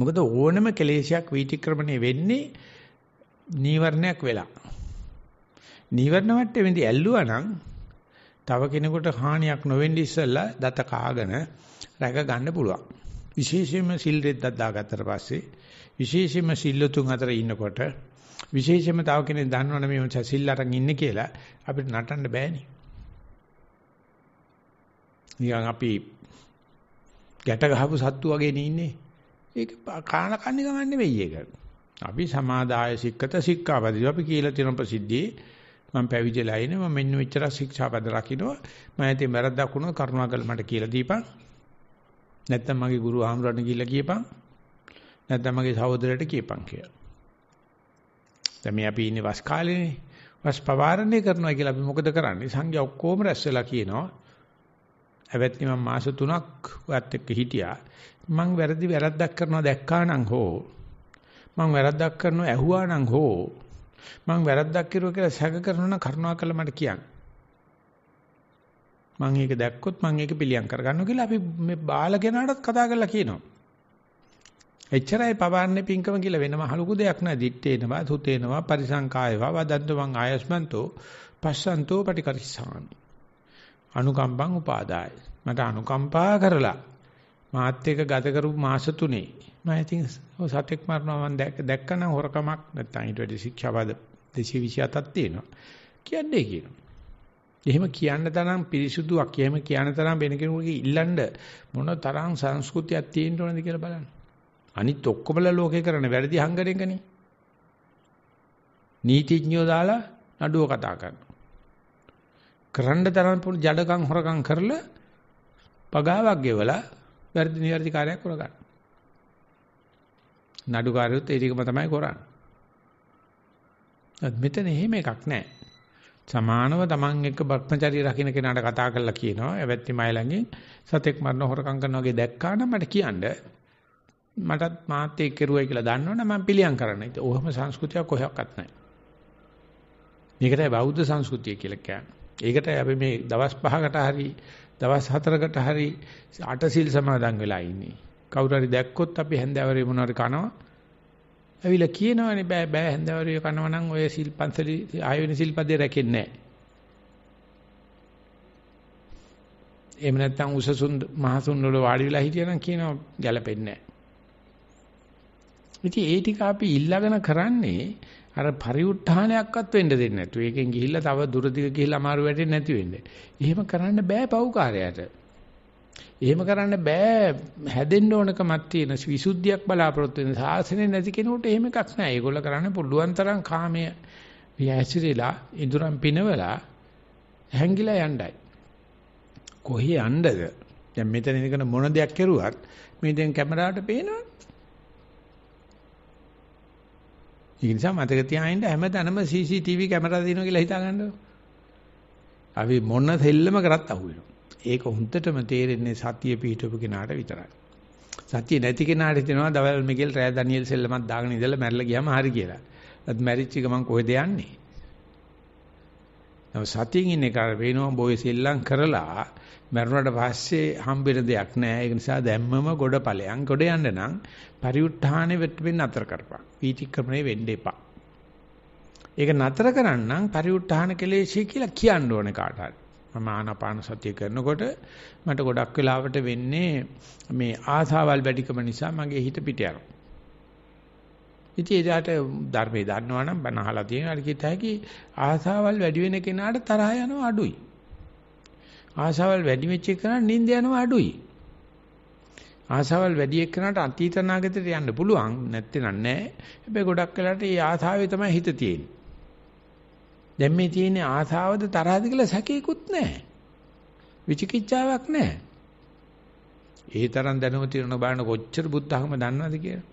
මොකද ඕනම කෙලෙසයක් වීතික්‍රමණය වෙන්නේ නීවරණයක් වෙලා. නීවරණ වටේදී ඇල්ලුවා නම් තව කෙනෙකුට හානියක් නොවෙන්න ඉස්සෙල්ලා දත කාගෙන රැක ගන්න පුළුවන්. විශේෂයෙන්ම සිල් රෙද්දක් දාගත්තට පස්සේ විශේෂයෙන්ම සිල් තුන් අතර ඉන්නකොට විශේෂයෙන්ම තව කෙනෙක් දන්නවනේ මේ සිල් අරන් ඉන්නේ කියලා අපිට නටන්න බෑනේ. නිකන් අපි ගැට ගහපු සත්තු වගේ නේ ඉන්නේ. ඒක කාණ කන්නේ ගමන් නෙවෙයි ඒක. අපි සමාදාය සික්කත සික්කාපදී අපි කියලා තියෙන ප්‍රසිද්ධියේ මම පැවිදිලා ඉන්නේ මම මෙන්න මෙච්චර ශික්ෂාපද රකින්නවා මම ඇතේ වැරද්දක් වුණොත් කරුණාකර මට කියලා දීපන් නැත්නම් මගේ ගුරු ආමරණ කියලා කියපන් නැත්නම් මගේ සහෝදරයට කියපන් කියලා. දැන් මේ අපි ඉන්නේ වස් කාලේනේ. වස් පවාරණය කරනවා කියලා අපි මොකද කරන්නේ? සංඝයා ඔක්කොම රැස් වෙලා කියනවා. හැබැයි මම මාස 3ක් ඔයත් එක්ක හිටියා. මං වැරදි වැරද්දක් කරනවා දැක්කා නම් හෝ මං වැරද්දක් කරනවා ඇහුවා නම් හෝ මං වැරද්දක් කරුවා කියලා සැක කරනවා නම් කරුණාකරලා මට කියන්න මං ඒක දැක්කොත් මං ඒක පිළියම් කරගන්නවා කියලා අපි මේ බාලගෙනාටත් කතා කරලා කියනවා එච්චරයි පවන්නේ පිංකම කියලා වෙනම හලුකු දෙයක් නෑ දිත්තේනවා සුතේනවා පරිසංකායවා වදන්ත මං ආයස්මන්තෝ පස්සන්තෝ පටිකරිස්සාමි අනුකම්පං උපාදාය මට අනුකම්පා කරලා මාත් එක්ක ගත කරපු මාස තුනේ මම ඉතින් සතෙක් මරනවා මම දැක්කනම් හොරකමක් නැත්තම් ඊට වැඩි ශික්ෂාපද 227ක් තියෙනවා කියන්නේ කියනවා. එහෙම කියන්න තරම් පිරිසුදුවක් එහෙම කියන්න තරම් වෙන කෙනෙකුගේ ඉල්ලන්න මොන තරම් සංස්කෘතියක් තියෙන්න ඕනද කියලා බලන්න. අනිත් ඔක්කොමලා ලෝකේ කරන වැරදි හංගනකනේ. නීතිඥයෝ දාලා නඩුව කතා කරනවා. කරන්න තරම් ජඩකම් හොරකම් කරලා පගාවක් ගෙවලා වැරදි නිවැරදි කාර්යයක් කරගන්න. නඩු කාර්යොත් ඒ ටිකම තමයි කරන්නේ. අද මෙතන එහෙම එකක් නැහැ. සමානව Taman එක භක්මචරි රකින්න කෙනාට කතා කරලා කියනවා එවැත්ති මයි ළඟින් සතෙක් මරන හොරකම් කරනවා වගේ දැක්කා නම් මට කියන්න මටත් මාත් ඒක කෙරුවයි කියලා දන්නවනම් මම පිළියම් කරන්න. ඒක ඔහොම සංස්කෘතියක් කොහොක්වත් නැහැ. මේකටයි බෞද්ධ සංස්කෘතිය කියලා කියන්නේ. ඒකට අපි මේ දවස් 5කට හරි දවස් 4කට හරි අටසිල් සමාදන් වෙලා ඉන්නේ. කවුරු හරි දැක්කොත් අපි හැන්දෑවරේ මොනවාරි කනවා. ඇවිල්ලා කියනවනේ බෑ බෑ හැන්දෑවරේ කනවා නම් ඔය සිල් පන්සලි ආයෙවෙන සිල්පදේ රැකෙන්නේ නැහැ. එහෙම නැත්නම් උසසුන් මහසුන් වල වාඩි වෙලා හිටියනම් කියනවා ගැලපෙන්නේ නැහැ. ඉතින් ඒ ටික අපි ඊළඟන කරන්නේ අර පරිඋත්ථානයක්වත් වෙන්න දෙන්නේ නැතු. ඒකෙන් ගිහිල්ලා තව දුර දිග ගිහිල්ලා අමාරු වැටෙන්නේ නැති වෙන්නේ. එහෙම කරන්න බෑ පව්කාරයට. එහෙම කරන්න බෑ හැදෙන්න ඕනකමක් තියෙන විසුද්ධියක් බලාපොරොත්තු වෙන සාසනය නැති කෙනෙකුට එහෙම එකක් නෑ. ඒගොල්ලෝ කරන්නේ පුළුවන් තරම් කාමය වියැසිරලා ඉඳුරම් පිනවලා හැංගිලා යණ්ඩයි. කොහේ යන්නද? දැන් මෙතන ඉඳගෙන මොන දෙයක් කරුවත් මේ දැන් කැමරාවට පේනවනේ. ඒක නිසා මතක තියාගන්න හැමදැනම CCTV කැමරා දිනනවා කියලා හිතා ගන්නවා. අපි මොන දෙල්ලම කරත් අහුවෙනවා. ඒක හොඳටම තේරෙන්නේ සතිය පිහිටවපු කෙනාට විතරයි. සතිය නැති කෙනාට හිතෙනවා දවල් මිගෙල් රෑ ඩැනියෙල් සෙල්ලමක් දාගෙන ඉඳලා මැරලා ගියාම හරි කියලා. ඒත් මැරිච්ච ගමන් කොහෙද යන්නේ? නම සතියින් ඉන්නේ කාර වෙනවා බොය සෙල්ලම් කරලා මරුණට පස්සේ හම්බෙන දෙයක් නැහැ. ඒක නිසා දැම්මම ගොඩ ඵලයන් ගොඩ යන්න නම් පරිඋත්ථානෙ වෙන්න අතර කරපන්. වීතික්‍රමණය වෙන්න එපා. ඒක නතර කරන්නම් පරිඋත්ථාන කෙලේශය කියලා කියන්න ඕනේ කාට හරි. මම ආනාපාන සතිය කරනකොට මට ගොඩක් වෙලාවට වෙන්නේ මේ ආසාවල් වැඩිකම නිසා මගේ හිත පිට යනවා. ඉතින් එදාට ධර්මයේ දන්නවනම් බණ අහලා තියෙනවාට කිත හැකි ආසාවල් වැඩි වෙන කෙනාට තරහ යනවා අඩුයි. ආසාවල් වැඩි වෙච්ච කෙනාට නිින්ද යනවා අඩුයි. ආසාවල් වැඩි එක්කනට අතීත නාගතයට යන්න පුළුවන් නැත්නම් නැහැ. හැබැයි ගොඩක් වෙලාට මේ ආසාවේ තමයි හිත තියෙන්නේ. දැන් මේ තියෙන ආසාවද තරහද කියලා සැකේකුත් නැහැ. විචිකිච්ඡාවක් නැහැ. ඒ තරම් දැනුම තියෙන බලන කොච්චර බුද්ධ ධර්ම දන්නවද කියලා.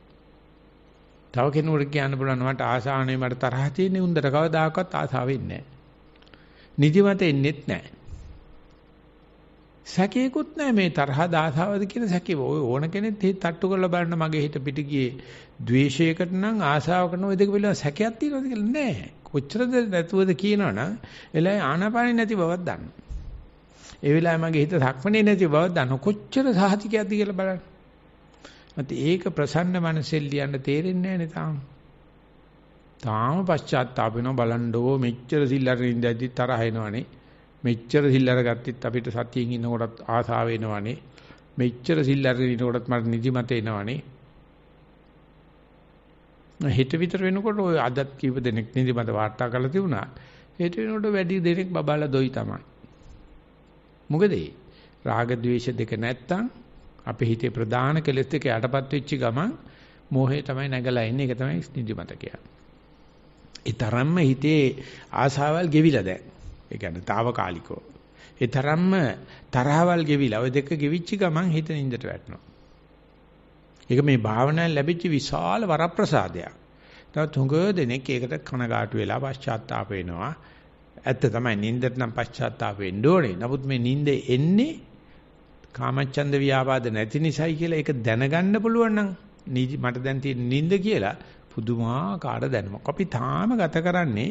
තව කෙනෙකුට කියන්න පුළුවන් මට ආසාවනේ මට තරහ තියෙන්නේ උන්දට කවදාකවත් ආසාව වෙන්නේ නැහැ. නිදිමත එන්නේත් නැහැ. සැකේකුත් නැහැ මේ තරහ දාසාවද කියන සැකේ. ඔය ඕන කෙනෙක් හිත තට්ටු කරලා බලන්න මගේ හිත පිට ගියේ ද්වේෂයකට නම් ආසාවකට නම් ඔය දෙක පිළිබඳ සැකයක් තියෙනවද කියලා නැහැ. කොච්චරද නැතුවද කියනවනම් එලයි ආනාපානෙ නැති බවක් දන්නවා. ඒ වෙලාවේ මගේ හිත සක්මනේ නැති බවක් දන්නවා. කොච්චර සාහතිකයක්ද කියලා බලන්න. මත ඒක ප්‍රසන්න මනසෙන් ලියන්න තේරෙන්නේ නැහැ තාම. තාම පශ්චාත්තාප වෙනවා බලන්නෝ මෙච්චර සිල්ලර ඉඳද්දි තරහ එනවනේ. මෙච්චර සිල්ලර ගත්තත් අපිට සතියෙන් ඉන්නකොටත් ආසාව එනවනේ. මෙච්චර සිල්ලර ඉන්නකොටත් මට නිදිමත එනවනේ. හෙට විතර වෙනකොට ඔය අදත් කීප දෙනෙක් නිදිමත වාර්තා කරලා තිබුණා. හෙට වෙනකොට වැඩි දෙනෙක් බබාලා දොයි තමයි. මොකද ඒ රාග ద్వේෂ දෙක නැත්තම් අපේ හිතේ ප්‍රධාන කෙලෙස් දෙක යටපත් වෙච්ච ගමන් මෝහය තමයි නැගලා එන්නේ. ඒක තමයි නිදිමත කියන්නේ. ඒ තරම්ම හිතේ ආසාවල් ගෙවිලා දැන්. ඒ කියන්නේ తాවකාලිකව. ඒ තරම්ම තරහවල් ගෙවිලා ওই දෙක ගෙවිච්ච ගමන් හිත නින්දට වැටෙනවා. ඒක මේ භාවනාවෙන් ලැබිච්ච විශාල වරප්‍රසාදයක්. තවත් හුඟ දෙනෙක් ඒකට කනගාටු වෙලා පශ්චාත්තාප වෙනවා. ඇත්ත තමයි නින්දට නම් පශ්චාත්තාප වෙන්න ඕනේ. නමුත් මේ නින්ද එන්නේ කාමච්ඡන්ද ව්‍යාපාද නැති නිසායි කියලා ඒක දැනගන්න පුළුවන් නම් මට දැන් තියෙන නිින්ද කියලා පුදුමාකාර දැනුමක්. අපි තාම ගත කරන්නේ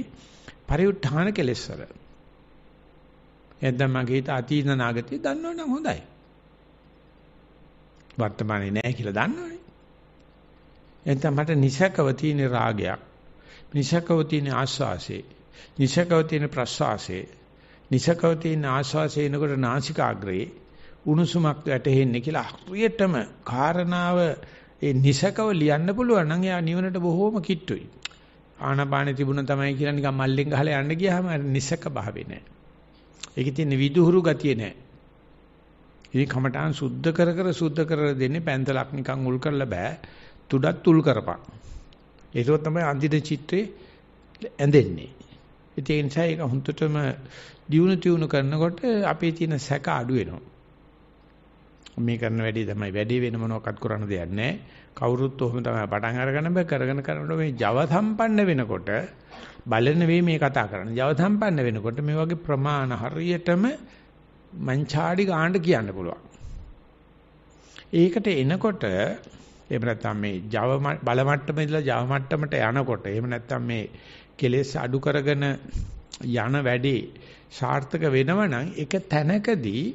පරිඋත්ථාන කෙලෙස්වල. එතන මගේ හිත අතීත නාගතිය දන්නවනම් හොඳයි. වර්තමානයේ නැහැ කියලා දන්නවනේ. එතන මට නිසකව තියෙන රාගයක්, නිසකව තියෙන ආස්වාසේ, නිසකව තියෙන ප්‍රසවාසේ, නිසකව තියෙන ආස්වාසේ එනකොට නාසිකාග්‍රේ උණුසුමක් වැටෙන්නේ කියලා හරියටම කාරණාව ඒ නිසකව ලියන්න පුළුවන් නම් එයා නිවනට බොහෝම කිට්ටුයි. ආනපානෙ තිබුණ තමයි කියලා නිකන් මල්ලෙන් ගහලා යන්න ගියාම නිසක භාවේ නැහැ. ඒකේ තියෙන විදුහුරු ගතිය නැහැ. ඉතින් කමඨාන් සුද්ධ කර කර සුද්ධ කර දෙන්නේ පැන්තලක් නිකන් උල් කරලා බෑ. තුඩත් උල් කරපන්. ඒක තමයි අන්තිම චිත්‍රේ ඇඳෙන්නේ. ඉතින් ඒ නිසා ඒක හුන්නටම දියුණු තියුණු කරනකොට අපේ තියෙන සැක අඩු වෙනවා. මේ කරන වැඩේ තමයි වැඩේ වෙන මොනවක්වත් කරන්න දෙයක් නැහැ. කවුරුත් ඔහොම තමයි පටන් අරගෙන බෑ කරගෙන කරනකොට මේ ජව සම්පන්න වෙනකොට බලන වේ මේ කතා කරන්නේ. ජව සම්පන්න වෙනකොට මේ වගේ ප්‍රමාණ හරියටම මංචාඩි ගාන්න කියන්න පුළුවන්. ඒකට එනකොට එහෙම නැත්නම් මේ ජව බල මට්ටම ඉඳලා ජව මට්ටමට යනකොට එහෙම නැත්නම් මේ කෙලෙස් අඩු කරගෙන යන වැඩේ සාර්ථක වෙනවනම් ඒක තැනකදී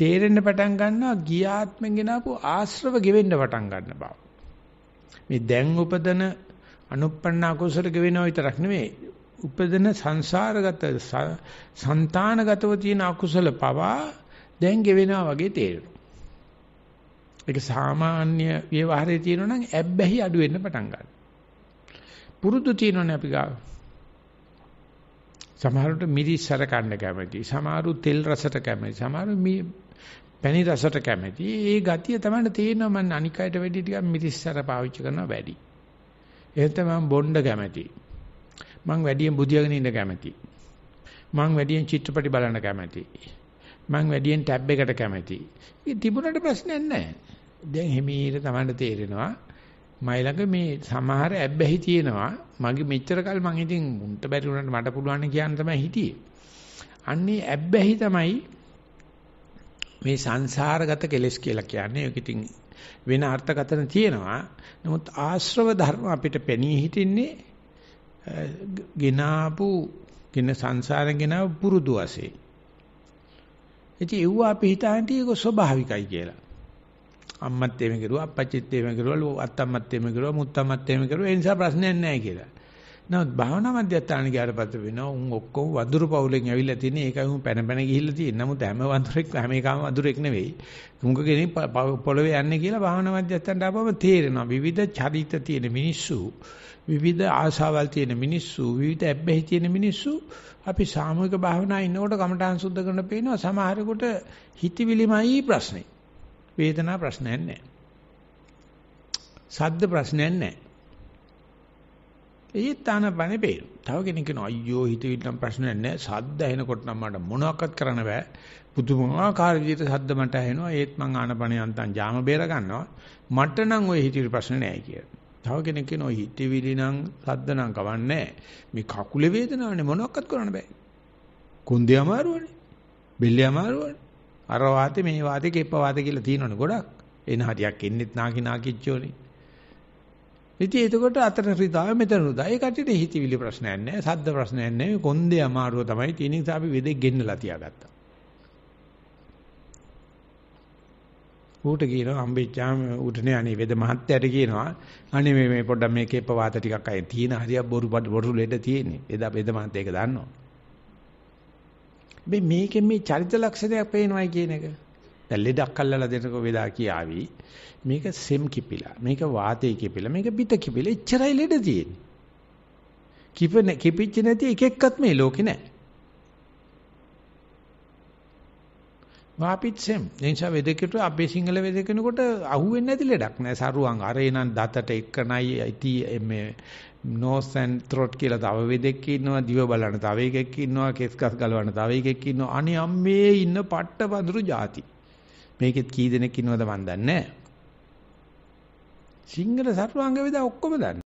තේරෙන්න පටන් ගන්නවා ගියාත්මෙන් ගෙනාපු ආශ්‍රව ගෙවෙන්න පටන් ගන්න බව. මේ දැන් උපදන අනුප්පන්න අකුසල ගෙවෙනවා විතරක් නෙමෙයි. උපදන සංසාරගත సంతానගතව තියෙන අකුසල පවා දැන් ගෙවෙනවා වගේ තේරෙනවා. ඒක සාමාන්‍ය ව්‍යවහාරයේ තියෙනවා නම් ඇබ්බැහි අඩු වෙන්න පටන් ගන්නවා. පුරුදු තියෙනවනේ අපි ගාව. සමහරට මිරිස් සරකන්න කැමති. සමහරු තෙල් රසට කැමති. සමහරු පැණි රසට කැමති. ඒ ගතිය තමයි තේරෙනවා මම අනිකයට වැඩි ටිකක් මිරිස් සර පාවිච්චි කරනවා වැඩි. එහෙනම් මම බොණ්ඩ කැමති. මම වැඩියෙන් බුදියාගෙන ඉන්න කැමති. මම වැඩියෙන් චිත්‍රපටි බලන්න කැමති. මම වැඩියෙන් ටැබ් එකට කැමති. ඉතින් තිබුණට ප්‍රශ්නයක් නැහැ. දැන් හිමීට තමයි තේරෙනවා මයි ළඟ මේ සමහර ඇබ්බැහි තියෙනවා. මගේ මෙච්චර කල් මං ඉතින් මුන්ට බැරි වුණාට මට පුළුවන් කියන තමයි හිටියේ. අන්නේ ඇබ්බැහි තමයි මේ සංසාරගත කෙලෙස් කියලා කියන්නේ. ඒක ඉතින් වෙන අර්ථකථන තියෙනවා. නමුත් ආශ්‍රව ධර්ම අපිට පෙනී හිටින්නේ ගිනාපු ගින සංසාරෙන් ගිනාපු පුරුදු වශයෙන්. ඉතින් ඒව අපි හිතාන්ටි ඒක ස්වභාවිකයි කියලා. අම්මත් එහෙම කෙරුවා අප්පච්චිත් එහෙම කෙරුවා අත්තම්මත් එහෙම කෙරුවා මුත්තම්මත් එහෙම කෙරුවා ඒ නිසා ප්‍රශ්නයක් නැහැ කියලා. නමුත් භාවනා මධ්‍යස්ථාන ගියාට පස්සේ වෙනවා උන් ඔක්කොම වඳුරු පවුලෙන් ඇවිල්ලා තියෙන්නේ ඒකයි උන් පැන පැන ගිහිල්ලා තියෙන්නේ. නමුත් හැම වඳුරෙක් හැම එකම වඳුරෙක් නෙවෙයි. මුංග කෙනෙක් පොළවේ යන්නේ කියලා භාවනා මධ්‍යස්ථානට ආපම තේරෙනවා. විවිධ චරිත තියෙන මිනිස්සු, විවිධ ආශාවල් තියෙන මිනිස්සු, විවිධ ඇබ්බැහි තියෙන මිනිස්සු අපි සාමූහික භාවනා ඉන්නකොට කමඨාන් සුද්ධ කරන පේනවා සමහරෙකුට හිතවිලිමයි ප්‍රශ්නේ. වේදනා ප්‍රශ්නයක් නැහැ. සද්ද ප්‍රශ්නයක් නැහැ. ඒත් ආනපනේ පේන. තව කෙනෙක් කියනවා අයියෝ හිතවිලි නම් ප්‍රශ්නයක් නැහැ. සද්ද ඇහෙනකොට නම් මට මොනවත් කරන්න බෑ. පුදුමාකාර විදිහට සද්ද මට ඇහෙනවා. ඒත් මං ආනපනේ අන්තං ජාම බේර ගන්නවා. මට නම් ওই හිතවිලි ප්‍රශ්න නැහැ කියලා. තව කෙනෙක් කියනවා හිතවිලි නම් සද්ද නම් කවන්නේ මේ කකුලේ වේදනාවනේ මොනවත් කරන්න බෑ. කුන්දේ අමාරුවනේ. බෙල්ලේ අමාරුවනේ. අර වාතේ මේ වාතේ කෙප්ප වාතේ කියලා තියෙනවනේ ගොඩක්. එන හරියක් එන්නෙත් නාකි නාකිච්චෝනේ. ඉතින් එතකොට අතර රිදාව මෙතන රුදා. ඒ කට්ටියට හිතවිලි ප්‍රශ්නයක් නැහැ, සද්ද ප්‍රශ්නයක් නැහැ. කොන්දේ අමාරුව තමයි තියෙන නිසා අපි වෙදෙක් ගෙන්නලා තියාගත්තා. ඌට කියනවා අම්බෙච්චාම ඌටනේ අනේ වේද මහත්තයාට කියනවා අනේ මේ මේ පොඩ්ඩක් මේ කේප වාත ටිකක් අය තියෙන හරියක් බොරු බොරු ලෙඩ තියෙන්නේ එදා වේද මහත්තයා ඒක දන්නවා හැබැයි මේකෙන් මේ චරිත ලක්ෂණයක් පේනවයි කියන එක. දැන් ලෙඩක් අල්ලලා දෙනකො වෙලා කියාවි. මේක සෙම් කිපිලා. මේක වාතේ කිපිලා. මේක පිට කිපිලා. එච්චරයි ලෙඩ තියෙන්නේ. කිපෙන කිපිච්ච නැති එක එක්කත් මේ ලෝකේ නැහැ. වාපිත් සෙම්. එනිසා වෙදෙකට අපේ සිංහල වෙදෙකනකොට අහුවෙන්නේ නැති ලෙඩක් නෑ. සරුවන් අරේනම් දතට එක්කනයි ඉති මේ nose and throat කියලා තව වෙදෙක් ඉන්නවා දිව බලන තව එකෙක් ඉන්නවා කෙස් ගස් ගලවන තව එකෙක් ඉන්නවා අනේ අම්මේ ඉන්න පට්ට වඳුරු જાති මේකෙත් කී දෙනෙක් ඉන්නවද මන් දන්නේ සිංහල සර්වාංග වේදා ඔක්කොම දන්නේ